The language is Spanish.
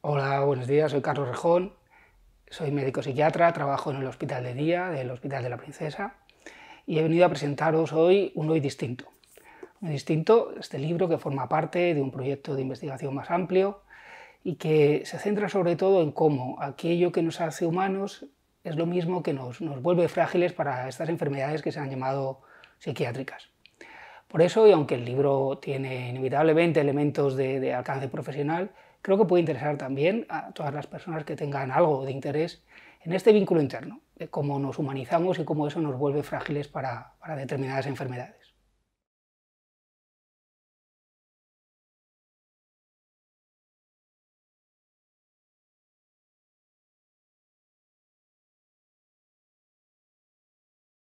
Hola, buenos días, soy Carlos Rejón, soy médico psiquiatra, trabajo en el hospital de día del Hospital de la Princesa y he venido a presentaros hoy un hoy distinto. Un distinto, este libro que forma parte de un proyecto de investigación más amplio y que se centra sobre todo en cómo aquello que nos hace humanos es lo mismo que nos vuelve frágiles para estas enfermedades que se han llamado psiquiátricas. Por eso, y aunque el libro tiene inevitablemente elementos de, alcance profesional, creo que puede interesar también a todas las personas que tengan algo de interés en este vínculo interno, de cómo nos humanizamos y cómo eso nos vuelve frágiles para determinadas enfermedades.